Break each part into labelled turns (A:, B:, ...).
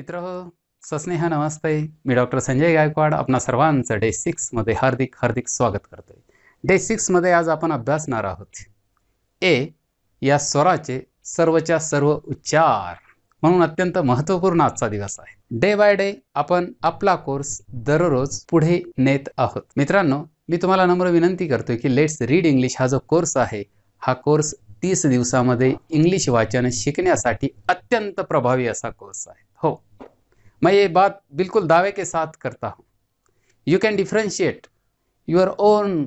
A: मित्र सस्नेहा नमस्ते मी डॉक्टर संजय गायकवाड आपणा सर्वांचं डे सिक्समध्ये हार्दिक हार्दिक स्वागत करतोय डे सिक्समध्ये आज आपण अभ्यासणार आहोत ए या स्वराचे सर्वच्या सर्व उच्चार म्हणून अत्यंत महत्त्वपूर्ण आजचा दिवस आहे डे बाय डे आपण आपला कोर्स दररोज पुढे नेत आहोत मित्रांनो मी तुम्हाला नम्र विनंती करतोय की लेट्स रीड इंग्लिश हा जो कोर्स आहे हा कोर्स तीस दिवसामध्ये इंग्लिश वाचन शिकण्यासाठी अत्यंत प्रभावी असा कोर्स आहे मैं ये बात बिल्कुल दावे के साथ करता हूँ you can differentiate your own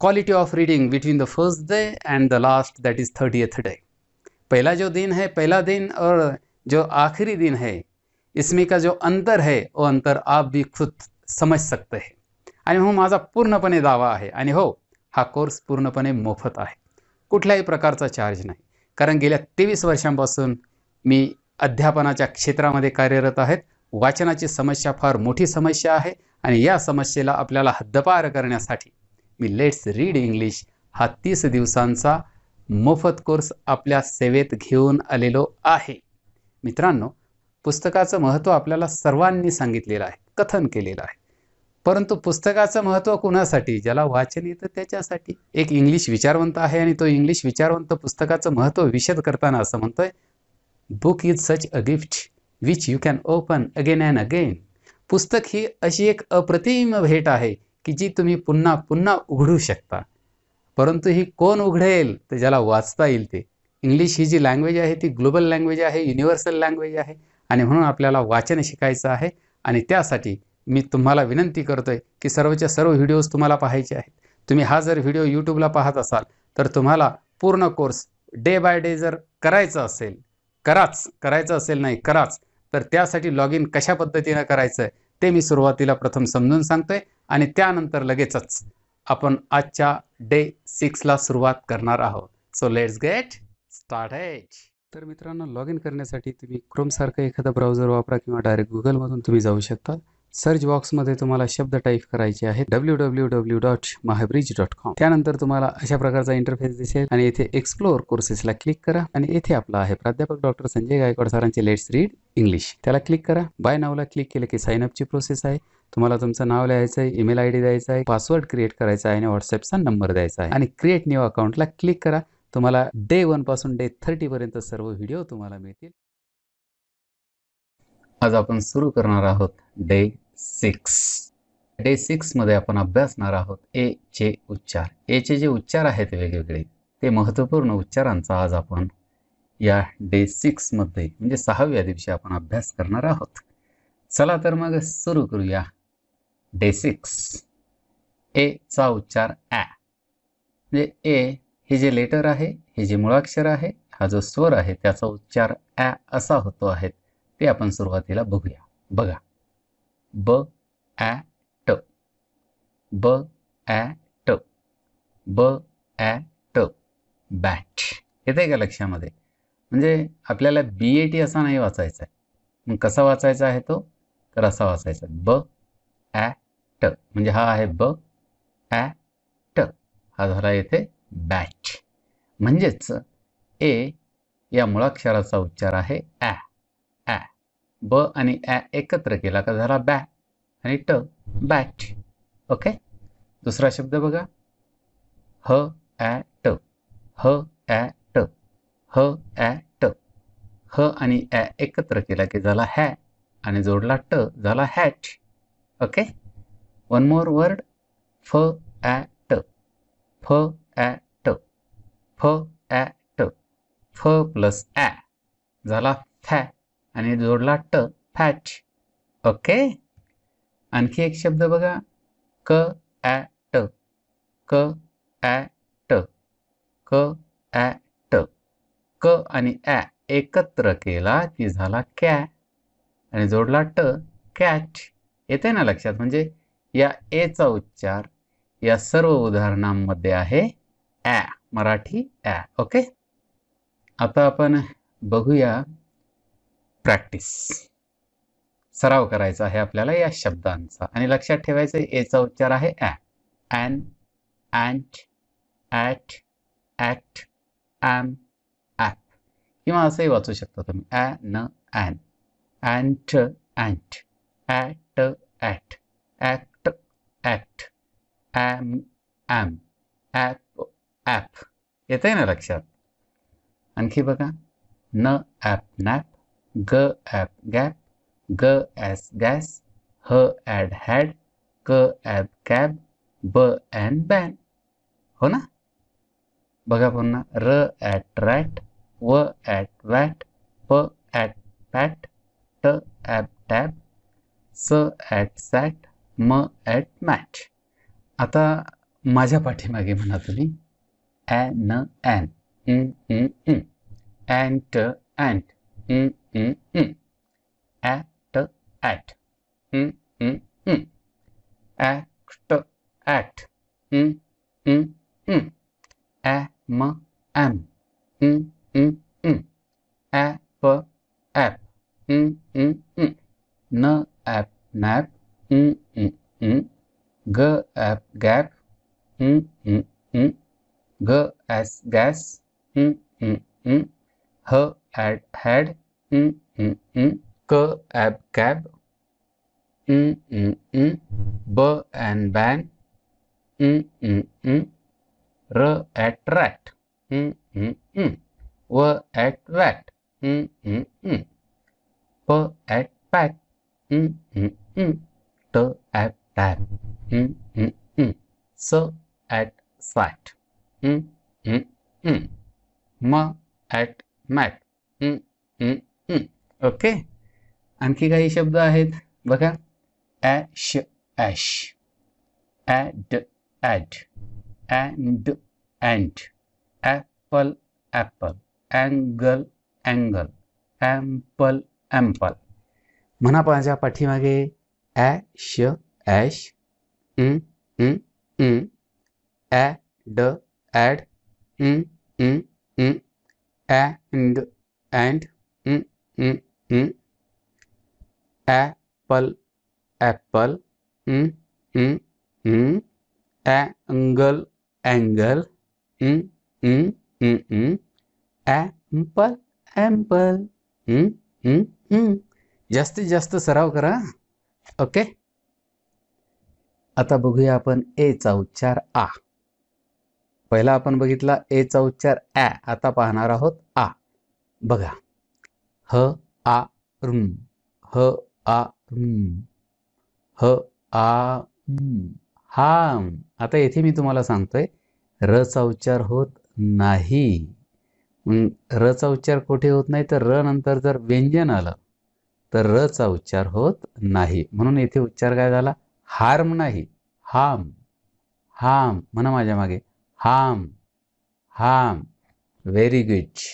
A: quality of reading between the first day and the last that is thirtieth day पहला जो दिन है पहला दिन और जो आखिरी दिन है इसमें का जो अंतर है वो अंतर आप भी खुद समझ सकते हैं आणि हो माझा पूर्णपणे दावा आहे आणि हो हा कोर्स पूर्णपणे मोफत आहे कुठल्याही प्रकारचा चार्ज नाही कारण गेल्या तेवीस वर्षांपासून मी अध्यापनाच्या क्षेत्रामध्ये कार्यरत आहेत वाचनाची समस्या फार मोठी समस्या आहे आणि या समस्येला आपल्याला हद्दपार करण्यासाठी मी लेट्स रीड इंग्लिश हा तीस दिवसांचा मोफत कोर्स आपल्या सेवेत घेऊन आलेलो आहे मित्रांनो पुस्तकाचं महत्त्व आपल्याला सर्वांनी सांगितलेलं आहे कथन केलेलं आहे परंतु पुस्तकाचं महत्त्व कुणासाठी ज्याला वाचन येतं त्याच्यासाठी एक इंग्लिश विचारवंत आहे आणि तो इंग्लिश विचारवंत पुस्तकाचं महत्त्व विशद करताना असं म्हणतोय book is such a gift which you can open again and again पुस्तक ही अशी एक अप्रतिम भेट आहे की जी तुम्ही पुन्हा पुन्हा उघडू शकता परंतु ही कोण उघडेल तर ज्याला वाचता येईल ते इंग्लिश ही जी लँग्वेज आहे ती ग्लोबल लँग्वेज आहे युनिव्हर्सल लँग्वेज आहे आणि म्हणून आपल्याला वाचन शिकायचं आहे आणि त्यासाठी मी तुम्हाला विनंती करतो आहे की सर्वच्या सर्व व्हिडिओज तुम्हाला पाहायचे आहेत तुम्ही हा जर व्हिडिओ यूट्यूबला पाहत असाल तर तुम्हाला पूर्ण कोर्स डे बाय डे जर करायचं असेल कराच करायचं असेल नाही कराच तर त्यासाठी लॉग इन कशा पद्धतीनं करायचं ते मी सुरुवातीला प्रथम समजून सांगतोय आणि त्यानंतर लगेचच आपण आजच्या डे सिक्सला सुरुवात करणार आहोत सो लेट्स गेट स्टार्ट तर मित्रांनो लॉग इन करण्यासाठी तुम्ही क्रोमसारखा एखादा ब्राउझर वापरा किंवा डायरेक्ट गुगलमधून तुम्ही जाऊ शकता सर्च बॉक्समध्ये तुम्हाला शब्द टाईप करायचे आहे W W W dot Mahabridge dot com त्यानंतर तुम्हाला अशा प्रकारचा इंटरफेस दिसेल आणि येथे एक्सप्लोअर कोर्सेसला क्लिक करा आणि इथे आपला आहे प्राध्यापक डॉक्टर संजय गायकवाड सरांचे लेट्स रीड इंग्लिश त्याला क्लिक करा बाय नावला क्लिक केलं की साइन अपची प्रोसेस आहे तुम्हाला तुमचं नाव लिहायचं आहे ईमेल आयडी द्यायचा आहे पासवर्ड क्रिएट करायचा आहे आणि व्हॉट्सअपचा नंबर द्यायचा आहे आणि क्रिएट न्यू अकाउंटला क्लिक करा तुम्हाला डे वन पासून डे थर्टी पर्यंत सर्व व्हिडिओ तुम्हाला मिळतील आज आपण सुरू करणार आहोत डे सिक्स डे सिक्समध्ये आपण अभ्यासणार आहोत ए चे उच्चार एचे जे उच्चार आहेत वेगवेगळे ते महत्त्वपूर्ण उच्चारांचा आज आपण या डे सिक्समध्ये म्हणजे सहाव्या दिवशी आपण अभ्यास करणार आहोत चला तर मग सुरू करूया डे सिक्स ए चा उच्चार ॲ म्हणजे ए हे जे लेटर आहे हे जे मुळाक्षर आहे हा जो स्वर आहे त्याचा उच्चार ॲ असा होतो आहे ते आपण सुरुवातीला बघूया बघा ब ॲ ट ब ॲ ट ब ॲ ट बॅट येते का लक्षामध्ये म्हणजे आपल्याला बी ए टी असा नाही वाचायचा आहे मग कसा वाचायचा आहे तो तर असा वाचायचा ब ॲ ट म्हणजे हा आहे ब ॲ ट हा झाला येथे बॅट म्हणजेच ए या मुळाक्षराचा उच्चार आहे ॲ ॲ ब आणि ॲ एकत्र केला का झाला बॅ आणि ट बॅट ओके दुसरा शब्द बघा ह ॲ ट ह ॲ ट ह ॲ ट ह आणि ॲ एकत्र केला की झाला हॅ आणि जोडला ट झाला hat okay one more word फ ॲ ट फ ॲ ट फ ॲ ट फ प्लस ॲ झाला फॅ आणि जोडला ट फॅच ओके आणखी एक शब्द बघा क ॲ ट क ॲ ट क ॲ ट क आणि ॲ एकत्र केला की झाला कॅ आणि जोडला ट कॅच येते ना लक्षात म्हणजे या एचा उच्चार या सर्व उदाहरणांमध्ये आहे ॲ मराठी ॲ ओके आता आपण बघूया प्रॅक्टिस सराव करायचा आहे आपल्याला या शब्दांचा आणि लक्षात ठेवायचं याचा उच्चार आहे a an ant at at am ap किंवा असंही वाचू शकता तुम्ही ॲ न an ant ant at at act at am am ap ap येत आहे ना लक्षात आणखी बघा न ॲप नॅप ग ॲप गॅप ग ॲस गॅस ह ॲड हॅड क ॲब कॅब ब अँड बॅन हो ना बघा पुन्हा र ॲट रॅट व ॲट वॅट प ॲट पॅट ट ॲप टॅब स ॲट सॅट म ॲट मॅच आता माझ्या पाठीमागे म्हणा तुम्ही ॲ न an ant ant mm, mm, mm. At, at. Mm, mm, mm. Act, act. Mm, mm, mm. Am, am. Mm, mm, mm. App, app. Mm, mm, mm. N, app, nap. Mm, mm, mm. G, app, gap. Mm, mm, mm. G, as, gas. Mm, mm, mm. H, had had e e e k ab cab e e e b and ban e e e r at rat e e e w at vat e e e p at pat e e e t at tap e e e s at sat e e e m at mat okay आणखी काही शब्द आहेत बघा ash ash add add and and apple apple angle angle ample ample म्हणा माझ्या पाठीमागे ash ash add add and and apple apple angle hmm ample hmm जास्तीत जास्त सराव करा ओके आता बघूया आपण ए चा उच्चार आ पहिला आपण बघितला ए चा उच्चार ॲ आता पाहणार आहोत आ बघा ह आ ऋण ह आ ऋण ह आ हा आता येथे मी तुम्हाला सांगतोय चा उच्चार होत नाही चा उच्चार कुठे होत नाही तर र नंतर जर व्यंजन आलं तर चा उच्चार होत नाही म्हणून येथे उच्चार काय झाला हार्म नाही हाम हाम म्हणा माझ्या मागे हाम हाम व्हेरी गुड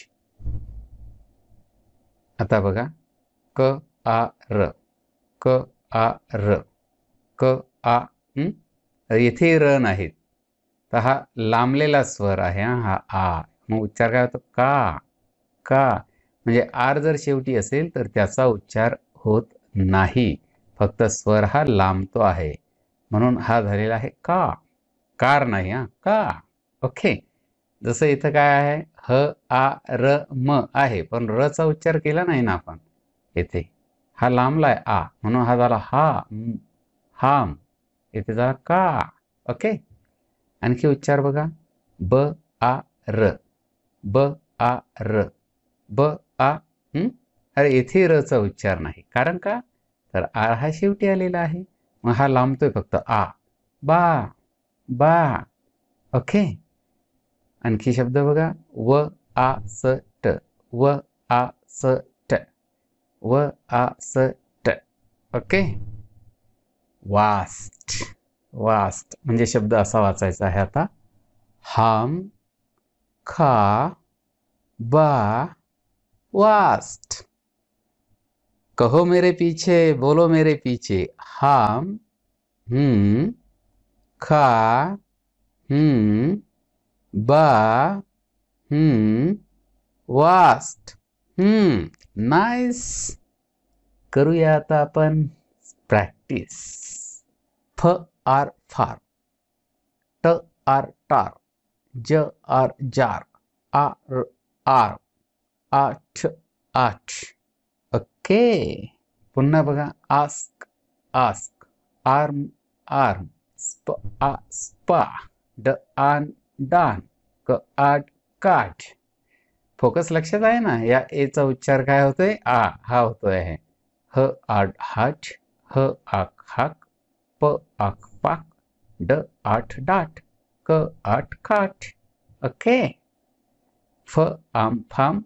A: आता बघा क आ र क आ र क आ येथे र नाहीत तर हा लांबलेला स्वर आहे हा आ मग उच्चार काय होतो का का म्हणजे आर जर शेवटी असेल तर त्याचा उच्चार होत नाही फक्त स्वर हा लांबतो आहे म्हणून हा झालेला आहे का कार नाही हा का ओके जसं इथं काय आहे ह आ र म आहे पण र चा उच्चार केला नाही ना आपण येथे हा लांबला आहे आ म्हणून हा झाला हा हाम येथे झाला का ओके आणखी उच्चार बघा ब आ र ब आ र ब आ अरे येथे र चा उच्चार नाही कारण का तर आ हा शेवटी आलेला आहे मग हा लांबतोय फक्त आ बा बा ओके आखी शब्द ब व आ स ट व आ स ट व आ स ट ओके वास्ट वास्ट मे शब्द असा वाचायचा आहे आता हम खा बा वास्ट कहो मेरे पीछे बोलो मेरे पीछे हम हम्म खा हम्म बा वास्ट हम्म नाईस करूयात आपण प्रॅक्टिस फ आर फार ट आर टार ज आर जार आर आर आठ आठ ओके पुन्हा बघा आस्क आस्क आर्म आर्म स्प आ स्पा ड आन डाक आट काठ फोकस लक्षात आहे ना या ए एचा उच्चार काय होतोय आ हा होतोय आहे ह आड हाट ह आक हाक प आक पाक ड आठ डाट क आठ काठ ओके फ आम फाम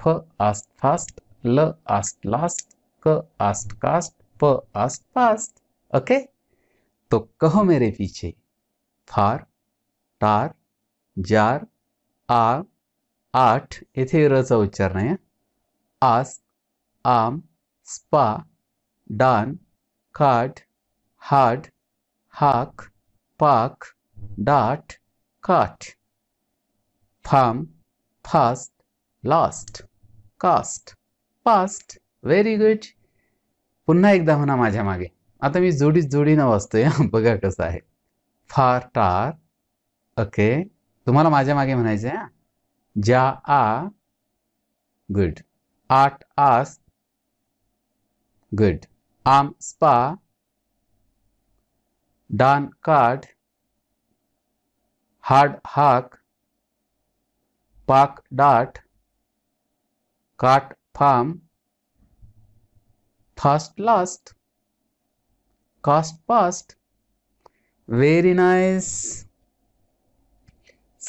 A: फ आस्त फास्ट ल आस्त लास्ट क आस्त कास्ट प आस्त पास्ट ओके तो कहो मेरे पीछे फार टार जार आ आठ र रचा उच्चार नाही आस आम स्पा डान काट हाड हाक पाक डाट cart farm fast last cast past very good पुनः एकदा होना माझ्या मागे आता मी जोड़ी जोडीनं वाचतोय बघा कसं आहे फार टार ओके तुम्हाला माझ्या मागे म्हणायचं आहे ज्या आ गुड आठ आस गुड आम स्पा डान काठ हाड हाक पाक डाट cart farm, fast last cast past very nice,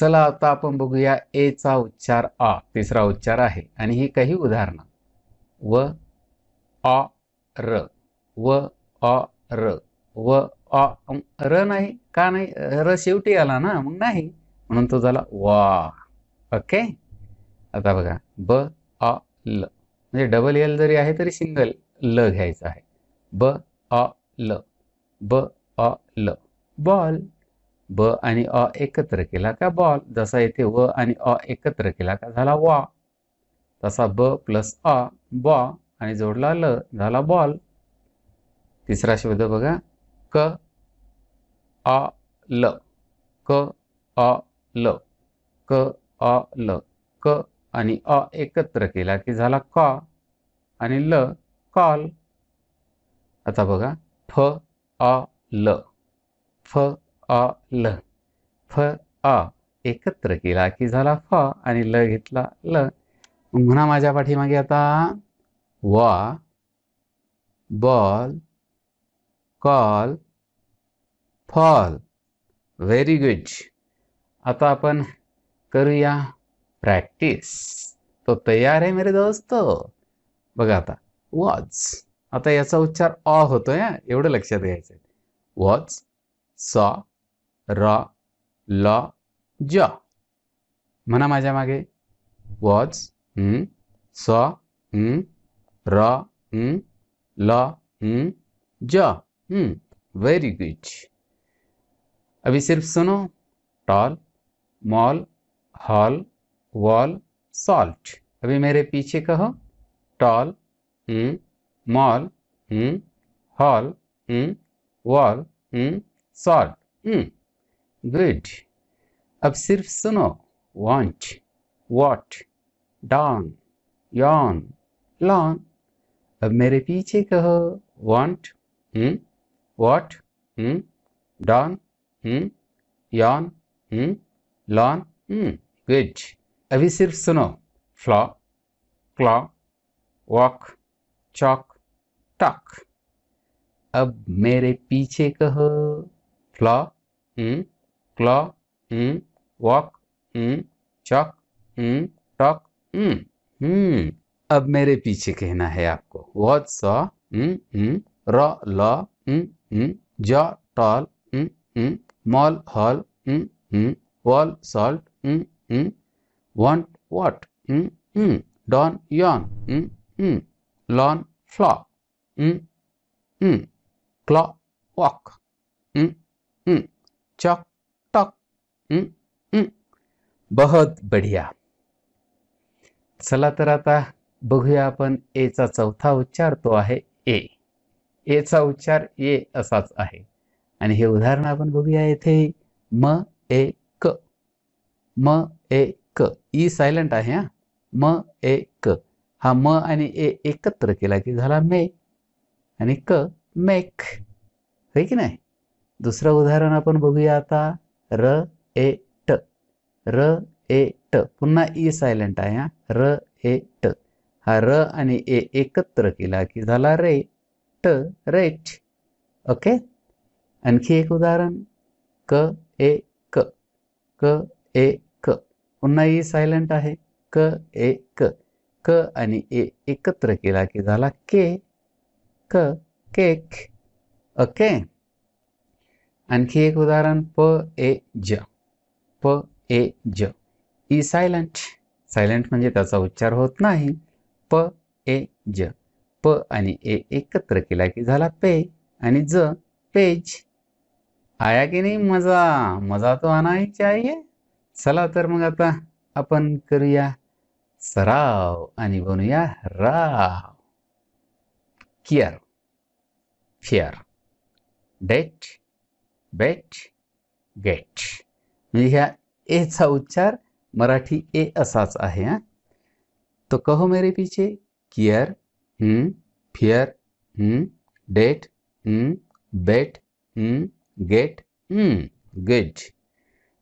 A: चला आता आपण बघूया ए चा उच्चार आ तिसरा उच्चार आहे आणि ही काही उदाहरणं व अ र व अ र व अ र नाही का नाही र शेवटी आला ना मग नाही म्हणून तो झाला वा ओके आता बघा ब अ ल म्हणजे डबल एल जरी आहे तरी सिंगल ल घ्यायचं आहे ब अ ल ब अ ल बॉल ब आणि अ एकत्र केला का बॉल जसा येथे व आणि अ एकत्र केला का झाला वा तसा ब प्लस अ बॉ आणि जोडला ल झाला बॉल तिसरा शब्द बघा क अ ल क अ ल क अ ल क आणि अ एकत्र केला की झाला क आणि ल कॉल आता बघा फ अ ल फ अ ल फ आ एकत्र केला की झाला फ आणि ल घेतला ल म्हणा माझ्या पाठीमागे आता वा ball call fall very good आता आपण करूया प्रॅक्टिस तो तयार आहे मेरे दोस्त बघा आता वॉच आता याचा उच्चार अ होतोय एवढं लक्षात घ्यायचं वॉच सॉ र ल ज म्हणा माझ्या मागे वॉज स र ल ज वेरी गुड अभी सिर्फ सुनो tall mall hall wall salt अभी मेरे पीछे कहो tall mall hall wall salt good अब सिर्फ सुनो want what don yawn lawn अब मेरे पीछे कहो want what don hmm yawn lawn good अभी सिर्फ सुनो flaw claw walk chalk talk अब मेरे पीछे कहो flaw claw, mm, walk, mm, chalk, mm, talk, mm, mm. अब मेरे पीछे कहना है आपको वॉज सा mall hall wall salt want what don yawn lawn flaw claw walk chalk बहुत बढिया चला तर आता बघूया आपण चा चौथा उच्चार तो आहे ए ए एचा उच्चार ए असाच आहे आणि हे उदाहरण आपण बघूया येथे म ए क म ए क ई e सायलंट आहे हा म ए क हा म आणि ए एकत्र केला की झाला मे आणि क मेक होय की नाही दुसरं उदाहरण आपण बघूया आता र ए ट र ए ट पुन्हा ई e सायलेंट आहे हा र ए ट हा र आणि ए एकत्र केला की झाला रे ट रेट ओके आणखी एक उदाहरण क ए क क ए क पुन्हा ई e सायलेंट आहे क ए क क आणि ए एकत्र केला की झाला के क केक ओके आणखी एक उदाहरण प ए ज प ए ज ई सायलंट सायलंट म्हणजे त्याचा उच्चार होत नाही प ए ज प आणि ए एकत्र केला की झाला पे आणि ज पेज आया की नाही मजा मजा तो आणायची चाहिए चला तर मग आता आपण करूया सराव आणि बनूया राव किअर फिअर डेट बेट गेट हा ए उच्चार मराठी ए असाच आहे हां तो कहो मेरे पीछे कियर हम्म, फियर हम्म डेट हम्म बेट हम्म गेट हम्म गेट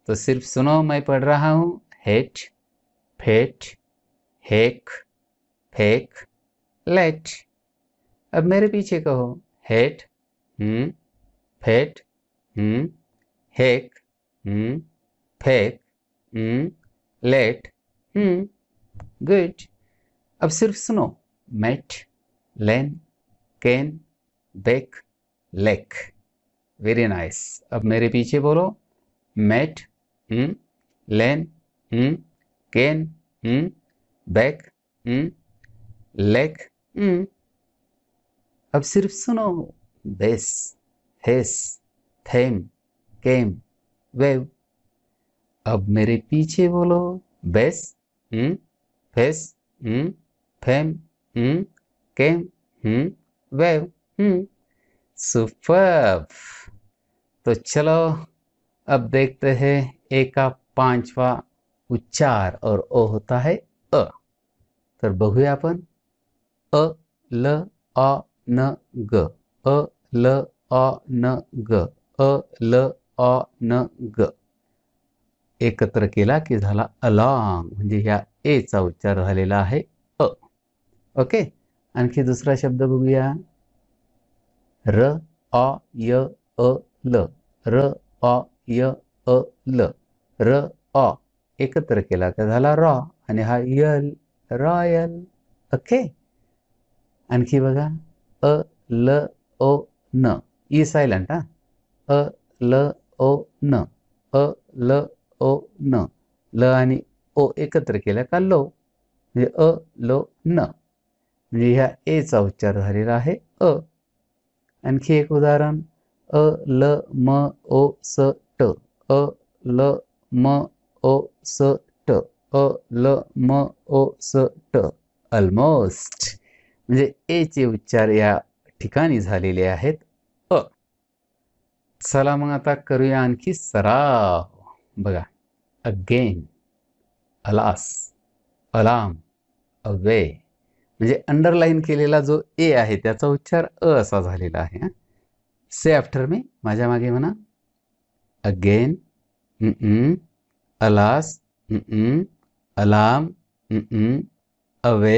A: तो सिर्फ सुनो मैं पढ़ रहा हूँ हेट फेट हेक फेक लेट अब मेरे पीछे कहो हेट हम्म फेट हम्म हेक हम्म फेक लेट गुड अब सिर्फ सुनो mate lane cane bake lake very nice अब मेरे पीछे बोलो मेट लेन कैन बैक लेक अब सिर्फ सुनो बेस हेस थेम केम वेव अब मेरे पीछे बोलो बेस हम्म फेस हम्म फेम हम्म केम हम्म वेव हम्म सुपर तो चलो अब देखते हैं ए का पांचवा उच्चार और ओ होता है अ तर बघूया आपण अ ल अ न ग अ ल अ न ग अ ल अ न ग एकत्र केला की झाला अलॉंग म्हणजे ह्या एचा उच्चार झालेला आहे अ ओके आणखी दुसरा शब्द बघूया र अ य अ ल र अ य अ ल र अ एकत्र केला का झाला रॉ आणि हा यल रॉयल ओके आणखी बघा अ ल ओ न ई सायलंट हा अ ल ओ न अ ल अ न ल आणि ओ एकत्र केल्या का लो म्हणजे अ लो न म्हणजे ह्या चा उच्चार झालेला आहे अ आणखी एक उदाहरण अ ल म ओ स ट अ ल म ओ स ट अ ल म ओ स ट ऑलमोस्ट म्हणजे ए चे उच्चार या ठिकाणी झालेले आहेत अ चला मग आता करूया आणखी सराव बघा अगेन अलास अलाम अवे म्हणजे अंडरलाईन केलेला जो ए आहे त्याचा उच्चार अ असा झालेला आहे से आफ्टर मी माझ्या मागे म्हणा अगेन अलास अलाम अवे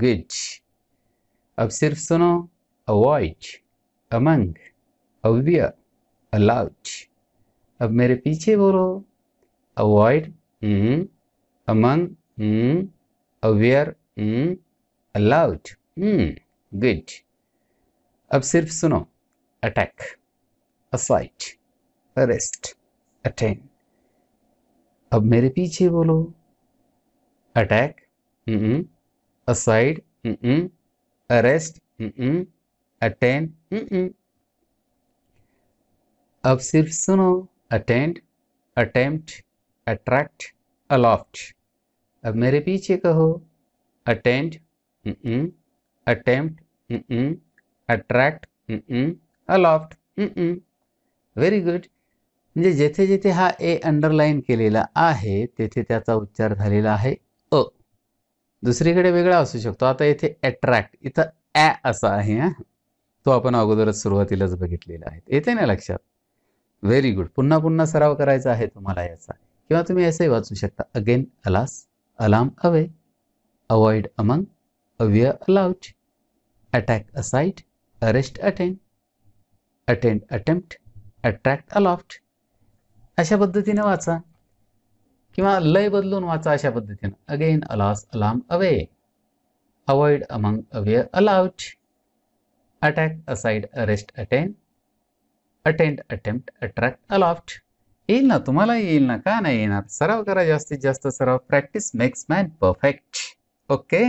A: गुज अब सिर्फ सुनो अवॉइड अमंग अव्य अलाउच अब मेरे पीछे बोलो avoid among aware aloud good अब सिर्फ सुनो अटैक असाइट अरेस्ट अटेन अब मेरे पीछे बोलो अटैक असाइड अरेस्ट अटेन अब सिर्फ सुनो अटेंड अटेम्प्ट अट्रैक्ट अलॉफ्ट अब मेरे पीछे कहो attend attempt attract aloft very good म्हणजे जेथे जेथे हा ए अंडरलाईन केलेला आहे तेथे त्याचा उच्चार झालेला आहे अ दुसरीकडे वेगळा असू शकतो आता इथे अट्रॅक्ट इथं ॲ असा आहे हा तो आपण अगोदरच सुरुवातीलाच बघितलेला आहे येते ना लक्षात व्हेरी गुड पुन्हा पुन्हा सराव करायचा आहे तुम्हाला याचा किंवा तुम्ही असंही वाचू शकता again alas alarm away avoid among aware aloud attack aside arrest attend attend attempt attract aloft अशा पद्धतीने वाचा किंवा लय बदलून वाचा अशा पद्धतीने again alas alarm away avoid among aware aloud attack aside arrest attend attend attempt attract aloft येईल ना तुम्हाला येईल ना का नाही येणार सराव करा जास्तीत जास्त सराव practice makes man perfect okay